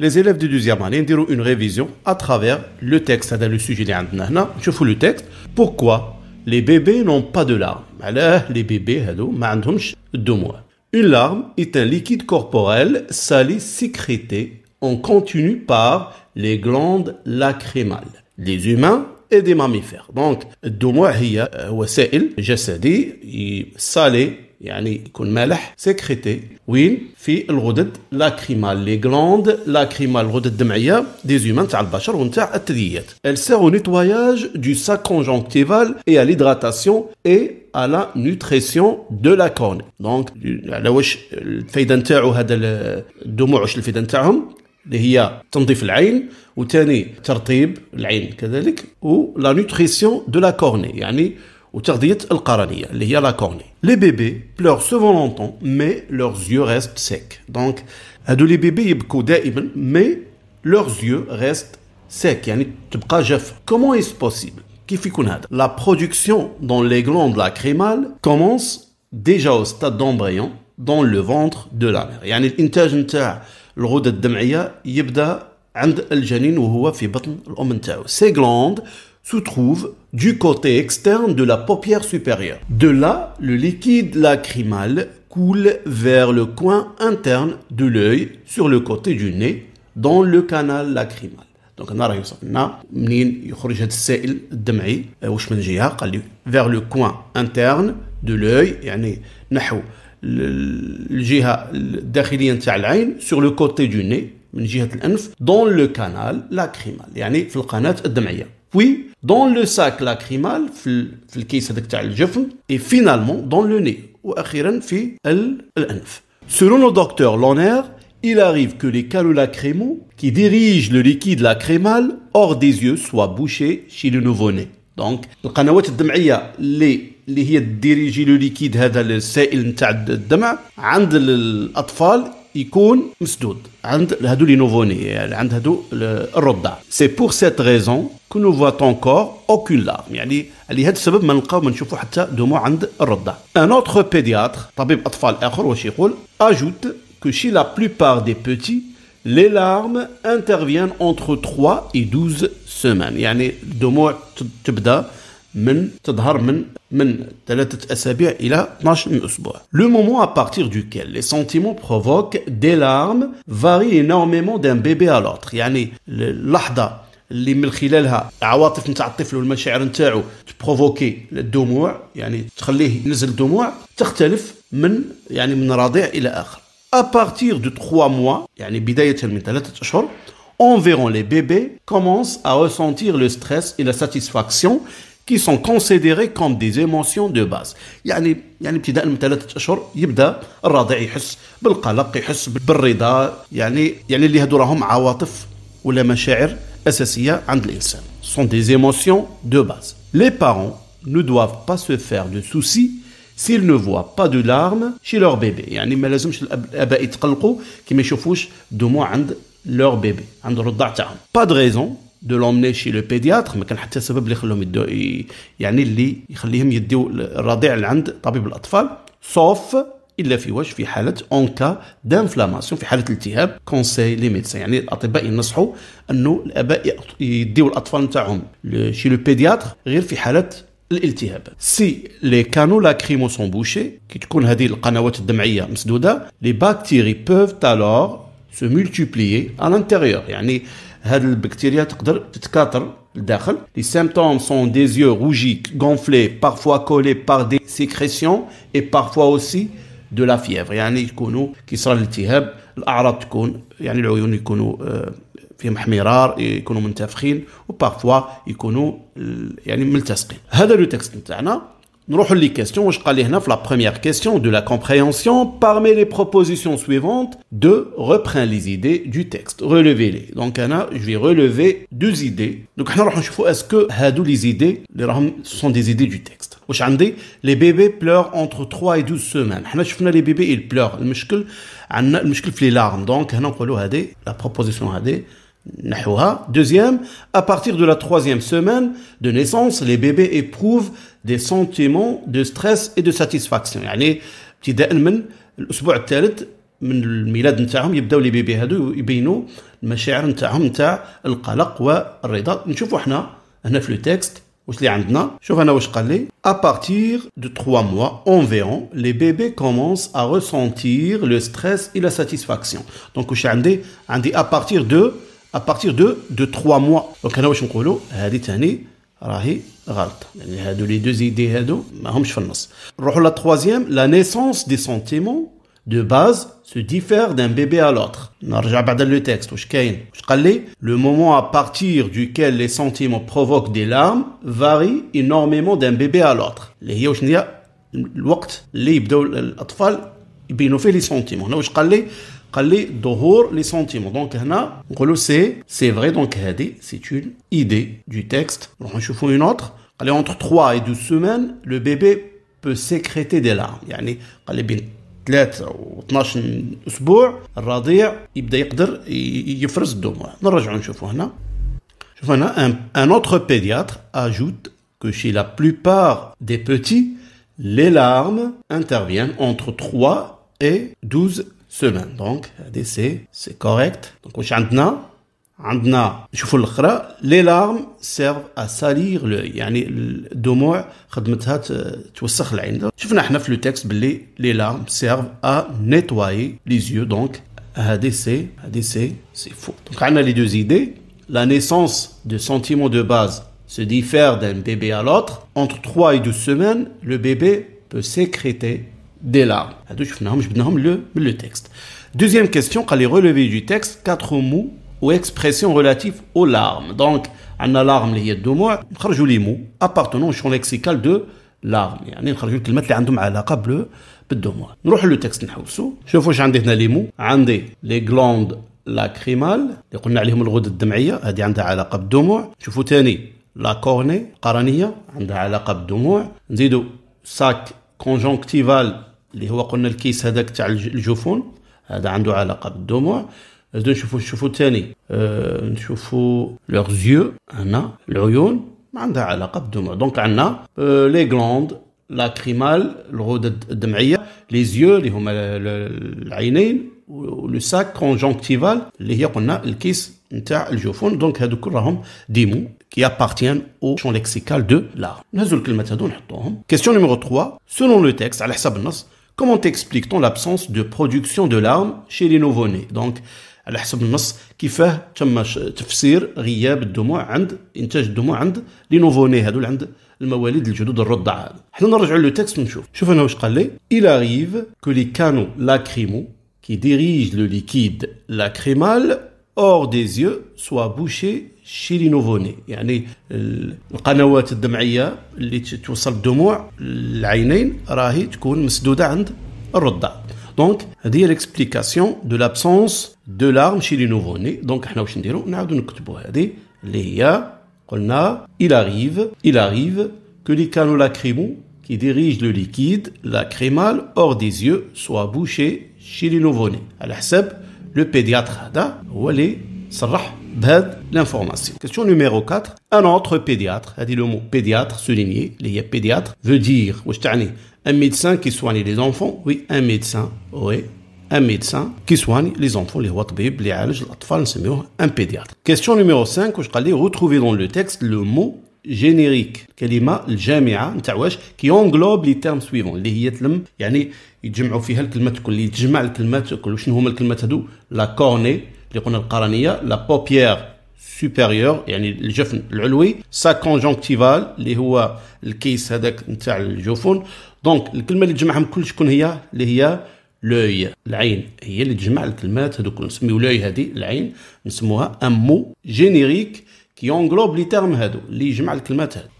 les élèves du deuxième année diront une révision à travers le texte. le sujet Je fous le texte. Pourquoi les bébés n'ont pas de larmes Les bébés n'ont de mois. Une larme est un liquide corporel salé sécrété en continu par les glandes lacrymales. des humains et des mammifères. Donc, deux mois, euh, il y a salé يعني يكون مالح سيكريتي وين في الغدد لاكريمال لي غلاند لاكريمال الغدد الدمعيه دي زومان تاع البشر ونتاع الثدييات ال سيرو نيتواياج دو سا كونجونكتيفال اي ا ليدراتاسيون اي à la nutrition de la corne. Donc, على واش الفايده نتاعو هذا الدموع واش الفايده نتاعهم اللي هي تنظيف العين وثاني ترطيب العين كذلك ولا نوتريسيون دو لا كورني يعني Les bébés pleurent souvent longtemps mais leurs yeux restent secs. Donc, les bébés pleurent souvent mais leurs yeux restent secs. Comment est-ce possible La production dans les glandes lacrymales commence déjà au stade d'embryon dans le ventre de la mère. de la dans le ventre Ces glandes se trouve du côté externe de la paupière supérieure. De là, le liquide lacrymal coule vers le coin interne de l'œil sur le côté du nez dans le canal lacrymal. دونك انا راه يوصف لنا منين يخرج هذا السائل الدمعي واش من جهه قال لي فيغ لو كوان انترن دو لوي يعني نحو الجهه الداخليه نتاع العين سور لو كوتي دو ني من جهه الانف دون لو كانال لاكريمال يعني في القناه الدمعيه بوي dans le sac lacrymal, et finalement dans le nez في selon le docteur Loner, il arrive que les canaux lacrymaux qui dirigent le liquide lacrymal hors des yeux soient bouchés chez le nouveau-né. Donc, les الدمعية اللي اللي هي ديريجي لو ليكيد هذا السائل نتاع الدمع عند c'est pour cette raison que nous ne voyons encore aucune larme. Un autre pédiatre ajoute que chez la plupart des petits, les larmes interviennent entre 3 et 12 semaines. C'est-à-dire que demain, من تظهر من من ثلاثة أسابيع إلى 12 من أسبوع. Le moment à partir duquel les sentiments provoquent des larmes varie énormément d'un bébé à l'autre. يعني اللحظة اللي من خلالها العواطف نتاع الطفل والمشاعر نتاعو تبروفوكي الدموع يعني تخليه ينزل دموع تختلف من يعني من رضيع الى اخر à partir de 3 mois يعني بدايه من 3 اشهر environ les bébés commencent à ressentir le stress et la satisfaction كي سون كونسيديري كوم دي زيموسيون دو باز يعني يعني ابتداء من ثلاثة أشهر يبدا الرضيع يحس بالقلق يحس بالرضا يعني يعني اللي هادو راهم عواطف ولا مشاعر أساسية عند الإنسان سون دي زيموسيون دو باز لي بارون نو دواف با سو فير دو سوسي s'ils ne voient pas de larmes chez leur bébé يعني ما لازمش الاباء يتقلقوا كي ما يشوفوش دموع عند لور بيبي عند الرضاع تاعهم با دو ريزون دو لومني شي لو بيدياتر ما كان حتى سبب اللي خلاهم يدو يعني اللي يخليهم يديو الرضيع لعند طبيب الاطفال سوف الا في واش في حاله اونكا دانفلاماسيون في حاله التهاب كونساي لي ميدسان يعني الاطباء ينصحوا انه الاباء يديو الاطفال نتاعهم شي لو بيدياتر غير في حاله الالتهاب سي لي كانو لاكريمو سون بوشي كي تكون هذه القنوات الدمعيه مسدوده لي باكتيري بوف الوغ سو ملتيبليي ا يعني هاد البكتيريا تقدر تتكاثر لداخل لي سيمبتوم سون دي زيو روجي غونفلي بارفوا كولي بار دي سيكريسيون اي بارفوا اوسي دو لا فيفر يعني يكونوا كيصرى الالتهاب الاعراض تكون يعني العيون يكونوا آه، فيهم احمرار يكونوا منتفخين وبارفوا يكونوا يعني ملتصقين هذا لو تكست نتاعنا les questions Je la première question de la compréhension parmi les propositions suivantes de reprend les idées du texte relevez-les donc je vais relever deux idées donc je نروحوا est-ce que hadou les idées sont des idées du texte les bébés pleurent entre 3 et 12 semaines حنا les bébés ils pleurent le les larmes donc هنا نقولوا هذه la proposition deuxième à partir de la troisième semaine de naissance les bébés éprouvent des sentiments de stress et de satisfaction يعني ابتداء من الاسبوع الثالث من الميلاد نتاعهم يبداو لي بيبي هادو يبينوا المشاعر نتاعهم نتاع القلق والرضا نشوفوا حنا هنا في لو تيكست واش اللي عندنا شوف انا واش قال لي à partir de 3 mois environ les bébés commencent à ressentir le stress et la satisfaction donc واش عندي عندي à partir de à partir de de 3 mois دونك انا واش نقولوا هذه ثاني les deux idées la troisième la naissance des sentiments de base se diffère d'un bébé à l'autre le texte le moment à partir duquel les sentiments provoquent des larmes varie énormément d'un bébé à l'autre les sentiments les sentiments. Donc, hana, on sait, c'est vrai, donc, hadi, c'est une idée du texte. On va une autre. entre 3 et 12 semaines, le bébé peut sécréter des larmes. Yani, khali, bin, tlet, sécréter des larmes. On va un, un autre pédiatre ajoute que chez la plupart des petits, les larmes interviennent entre 3 et 12 semaines. Donc, ADC, c'est correct. Donc, au chantna, les larmes servent à salir le yanidomo, le le texte, les larmes servent à nettoyer les yeux. Donc, ADC, ADC, c'est faux. Donc, on a les deux idées. La naissance de sentiments de base se diffère d'un bébé à l'autre. Entre 3 et 12 semaines, le bébé peut sécréter des larmes. Hadou ah, le, le texte. Deuxième question, qu'allez relever du texte quatre mots ou expressions relatives aux larmes. Donc, en larmes, les deux mois les mots appartenant au champ lexical de larmes. Y'a les mots qui ont un alaqa bleu, Nous le texte, n'houssou. Je vois, les mots. les glandes lacrymales. Les a les de la cornée, sac conjonctival اللي هو قلنا الكيس هذاك تاع الجفون هذا عنده علاقه بالدموع زدنا نشوفو نشوفو الثاني أه نشوفو لوغ زيو هنا العيون ما عندها علاقه بالدموع دونك عندنا أه لي غلوند لاكريمال الغدد الدمعيه لي زيو اللي هما العينين ولو ساك كونجونكتيفال اللي هي قلنا الكيس نتاع الجفون دونك هادو كل راهم ديمو كي appartiennent au champ lexical de l'art. نهزو الكلمات هادو نحطوهم. Question نيميرو 3. Selon le texte, على حساب النص, Comment explique-t-on l'absence de production de larmes chez les nouveau-nés Donc, على حسب النص كيفاه تم تفسير غياب الدموع عند انتاج الدموع عند لي نوفوني هذول عند المواليد الجدد الرضع هذا حنا نرجعوا لو تيكست ونشوف شوف انا واش قال لي il arrive que les canaux lacrimaux qui dirigent le liquide lacrymal hors des yeux soient bouchés الشيء نوفوني يعني القنوات الدمعيه اللي توصل الدموع للعينين راهي تكون مسدوده عند الرضع دونك هذه ليكسبليكاسيون دو لابسونس دو لارم شي لي دونك حنا واش نديرو نعاودو نكتبو هذه اللي هي قلنا il arrive il arrive que les canaux lacrymaux qui dirigent le liquide lacrymal hors des yeux soient bouchés chez les nouveau-nés على حسب لو بيدياتر هذا هو اللي va, bed l'information. Question numéro 4 Un autre pédiatre a dit le mot pédiatre souligné. Le pédiatre veut dire Un médecin qui soigne les enfants. Oui, un médecin. Oui, un médecin qui soigne les enfants, Question numéro 5 Où je retrouver dans le texte le mot générique? qui englobe les termes suivants? Les les لقنا القرنية لا بوبيير سوبيريور يعني الجفن العلوي سا كونجونكتيفال اللي هو الكيس هذاك نتاع الجفون دونك الكلمه اللي تجمعهم كل شكون هي اللي هي لوي العين هي اللي تجمع الكلمات هذوك نسميو لوي هذه العين نسموها ان مو جينيريك qui englobe les termes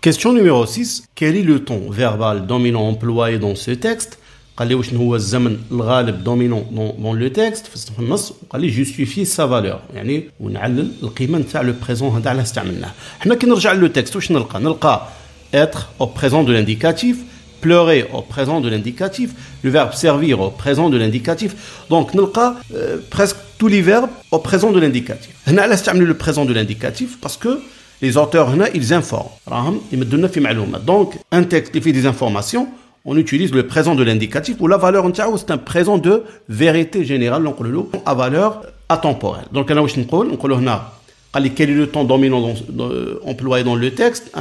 Question numéro 6. Quel est le ton verbal dominant employé dans ce texte قال لي واش هو الزمن الغالب دومينون دون لو تيكست في النص وقال لي جوستيفي سا فالور يعني ونعلل القيمه نتاع لو بريزون هذا علاش استعملناه حنا كي نرجع لو تيكست واش نلقى نلقى être au présent de l'indicatif pleurer au présent de l'indicatif le verbe servir au présent de l'indicatif donc نلقى euh, presque tous les verbes au présent de l'indicatif le présent de l'indicatif parce que les auteurs ils informent donc un texte qui fait des informations on utilise le présent de l'indicatif ou la valeur entière c'est un présent de vérité générale donc à valeur atemporelle donc on a quel est le temps dominant euh, employé dans le texte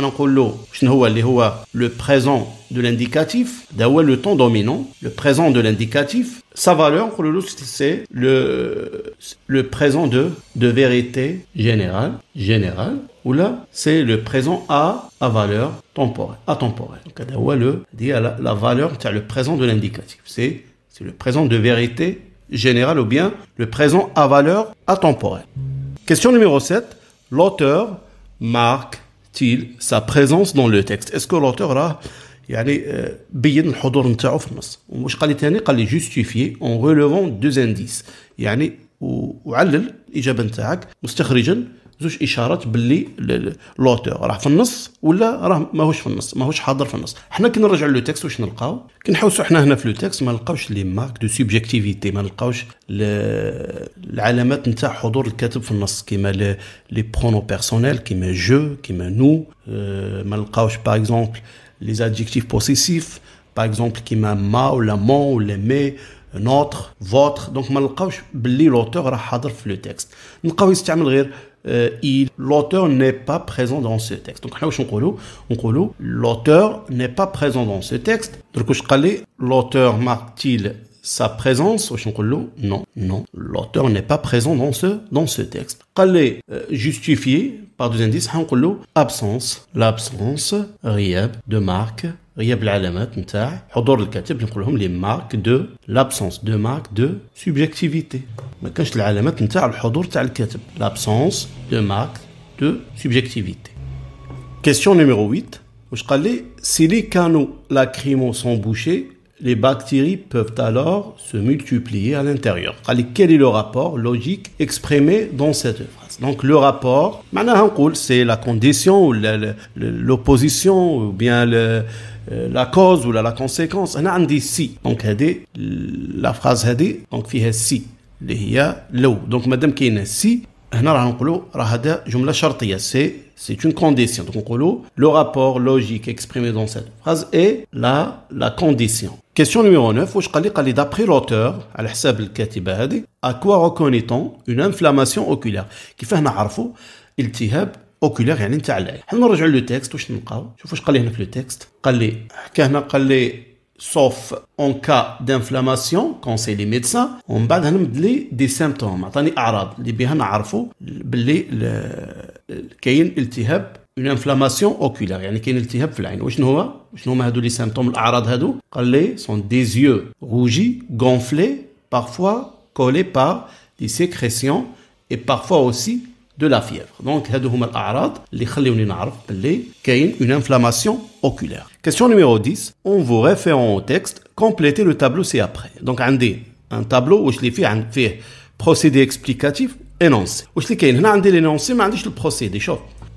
le présent de l'indicatif le temps dominant le présent de l'indicatif sa valeur c'est le le présent de de vérité générale générale ou là c'est le présent à à valeur temporelle donc le la, la valeur c'est le présent de l'indicatif c'est c'est le présent de vérité générale ou bien le présent à valeur temporelle. Question numéro 7. L'auteur marque-t-il sa présence dans le texte Est-ce que l'auteur a bien le hodor n'ta'ouf mas Je crois que l'éternel a justifié en relevant deux indices. Il y a un indice. Il y a un indice. Il y a un indice. زوج اشارات باللي لوتور راه في النص ولا راه ماهوش في النص ماهوش حاضر في النص حنا كي نرجعوا لو تيكست واش نلقاو كنحوسوا حنا هنا في لو تيكست ما نلقاوش لي مارك دو سوبجيكتيفيتي ما نلقاوش العلامات نتاع حضور الكاتب في النص كيما لي برونو بيرسونيل كيما جو كيما نو آه، ما نلقاوش باغ اكزومبل لي ادجيكتيف بوسيسيف باغ اكزومبل كيما ما ولا مون ولا مي نوتر فوتر دونك ما نلقاوش باللي لوتور راه حاضر في لو تيكست نلقاو يستعمل غير Euh, l'auteur n'est pas présent dans ce texte. Donc, l'auteur n'est pas présent dans ce texte. Donc, l'auteur marque-t-il sa présence Non, non. L'auteur n'est pas présent dans ce, dans ce texte. Qu'elle est euh, justifié par deux indices Absence. L'absence, riab, de marque. Riab l'alamat, nta. les marques de. L'absence de marque de subjectivité. Mais quand je l'alamat, nta, l'hodor L'absence de marque de subjectivité. Question numéro 8. Je crois que les canaux lacrymo sont bouchés les bactéries peuvent alors se multiplier à l'intérieur. Quel est le rapport logique exprimé dans cette phrase Donc le rapport, c'est la condition, l'opposition, ou bien euh, la cause ou la conséquence. On a dit si. Donc la phrase dit donc si si. Donc madame qui est si, c'est une condition. le rapport logique exprimé dans cette phrase est la condition. Question numéro 9. D'après l'auteur, à quoi reconnaît-on une inflammation oculaire Qui fait qu'on a un altihéb oculaire. On va regarder le texte. Je vais le texte sauf en cas d'inflammation, c'est les médecins, on va donner des symptômes. des arad, les bien arfou, le kayen il tihab, une inflammation oculaire. Yannick kayen il tihab flain. Ou j'nouva, j'nouva hadou les symptômes, arad hadou, qu'allez, sont des yeux rougis, gonflés, parfois collés par des sécrétions et parfois aussi de la fièvre. Donc, une inflammation oculaire. Question numéro 10. En vous référant au texte, complétez le tableau c'est après Donc, un tableau où je l'ai fait un procédé explicatif, énoncé. Où je l'ai fait l'énoncé, mais le procédé.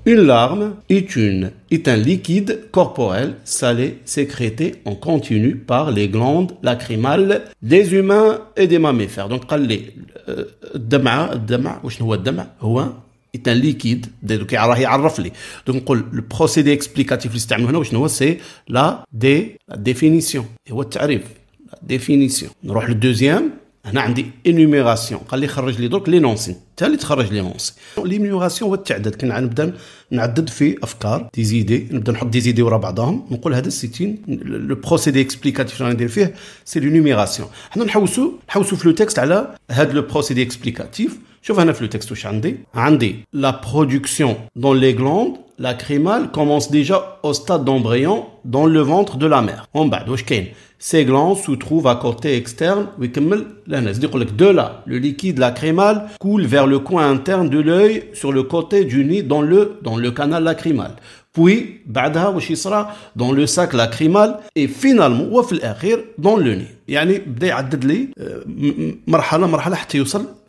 Une larme est, une, est un liquide corporel salé sécrété en continu par les glandes lacrymales des humains et des mammifères. Donc, قال لي euh, الدمعة الدمع واش est un liquide donc راه يعرف لي دونك نقول لو بروسيدي اكسبليكاتيف اللي استعملو هنا وشنو هو سي لا دي لا ديفينيسيون هو التعريف ديفينيسيون نروح للدوزيام هنا عندي انيميراسيون قال لي خرج لي دوك لي نونسي الثالث تخرج لي نونسي لينيميراسيون هو التعداد نبدا نعدد في افكار دي زيدي نبدا نحط دي زيدي ورا بعضهم نقول هذا سيتين لو بروسيدي اكسبليكاتيف اللي ندير فيه سي لينيميراسيون حنا نحوسو نحوسو في لو تكست على هذا لو بروسيدي اكسبليكاتيف شوف هنا في le texte واش عندي la production dans les glandes commence déjà au stade d'embryon dans le ventre de la mère. En bas, Ces glandes se trouvent à côté externe de là le liquide lacrymal coule vers le coin interne de l'œil sur le côté du nid dans le dans le canal lacrymal. Puis dans le sac lacrymal et finalement وفي dans le nid.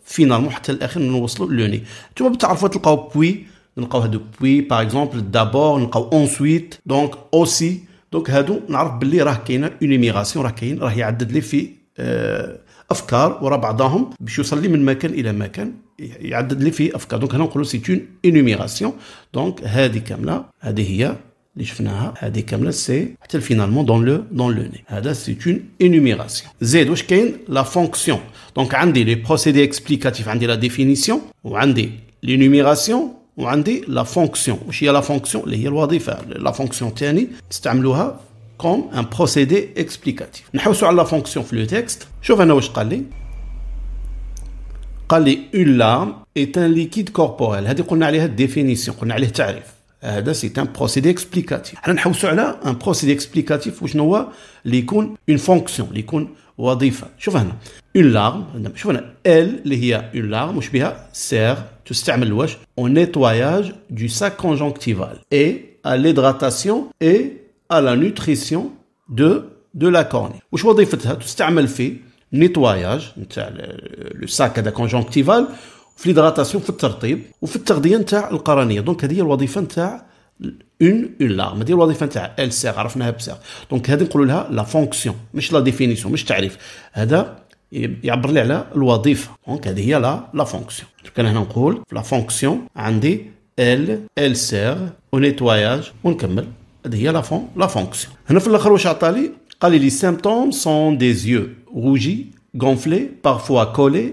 فينالمون حتى الاخر نوصلوا لوني نتوما بتعرفوا تلقاو بوي نلقاو هادو بوي باغ اكزومبل دابور نلقاو اونسويت دونك اوسي دونك هادو نعرف باللي راه كاينه ايميغاسيون راه كاين راه يعدد لي في آه، افكار ورا بعضهم باش يوصل لي من مكان الى مكان يعدد لي في افكار دونك هنا نقولوا اون ايميغاسيون دونك هذه كامله هذه هي Eh, c'est finalement dans le nez. Eh, c'est une énumération. Z, c'est la fonction. Donc, on a le procédé explicatif, on a la définition, on a l'énumération, on a la fonction. Il y a la fonction, c'est le travail. La fonction, on l'utilise comme un procédé explicatif. On va voir la fonction dans le texte. On va voir ce qu'il une larme, c'est un liquide corporel. On a les définitions, c'était on a les tarifs c'est un procédé explicatif. un procédé explicatif, où je dois, une fonction, Une larme, Elle, une larme, sert à nettoyage du sac conjonctival et à l'hydratation et à la nutrition de la cornée. dire nettoyage, le sac conjonctival. في ليدغاتاسيون في الترطيب وفي التغذيه نتاع القرنيه دونك هذه هي الوظيفه نتاع اون اون لارم هذه الوظيفه نتاع ال سيغ عرفناها بسيغ دونك هذه نقولوا لها لا فونكسيون مش لا ديفينيسيون مش تعريف هذا يعبر لي على الوظيفه دونك هذه هي لا لا فونكسيون دونك انا هنا نقول لا فونكسيون عندي ال ال سيغ ونيتواياج ونكمل هذه هي لا فون لا فونكسيون هنا في الاخر واش عطالي قال لي لي سيمبتوم سون دي زيو روجي غونفلي بارفوا كولي